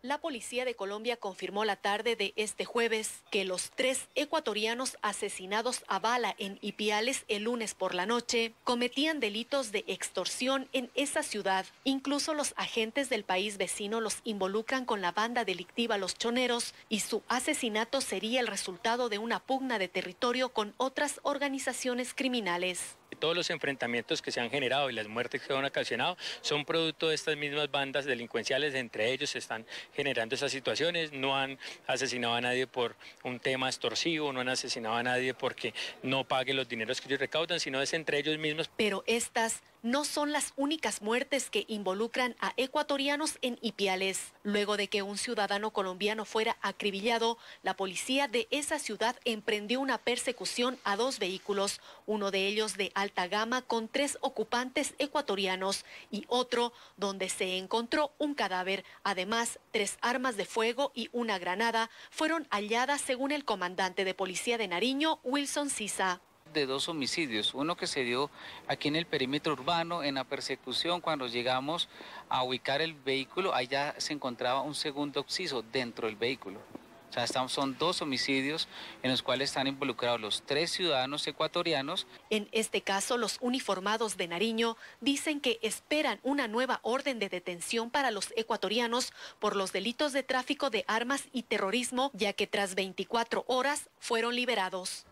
La policía de Colombia confirmó la tarde de este jueves que los tres ecuatorianos asesinados a bala en Ipiales el lunes por la noche cometían delitos de extorsión en esa ciudad. Incluso los agentes del país vecino los involucran con la banda delictiva Los Choneros y su asesinato sería el resultado de una pugna de territorio con otras organizaciones criminales todos los enfrentamientos que se han generado y las muertes que han ocasionado son producto de estas mismas bandas delincuenciales, entre ellos se están generando esas situaciones, no han asesinado a nadie por un tema extorsivo, no han asesinado a nadie porque no paguen los dineros que ellos recaudan, sino es entre ellos mismos. Pero estas no son las únicas muertes que involucran a ecuatorianos en Ipiales. Luego de que un ciudadano colombiano fuera acribillado, la policía de esa ciudad emprendió una persecución a dos vehículos, uno de ellos de alta alta gama con tres ocupantes ecuatorianos y otro donde se encontró un cadáver. Además, tres armas de fuego y una granada fueron halladas según el comandante de policía de Nariño, Wilson Sisa de dos homicidios, uno que se dio aquí en el perímetro urbano, en la persecución, cuando llegamos a ubicar el vehículo, allá se encontraba un segundo oxiso dentro del vehículo. O sea, son dos homicidios en los cuales están involucrados los tres ciudadanos ecuatorianos. En este caso, los uniformados de Nariño dicen que esperan una nueva orden de detención para los ecuatorianos por los delitos de tráfico de armas y terrorismo, ya que tras 24 horas fueron liberados.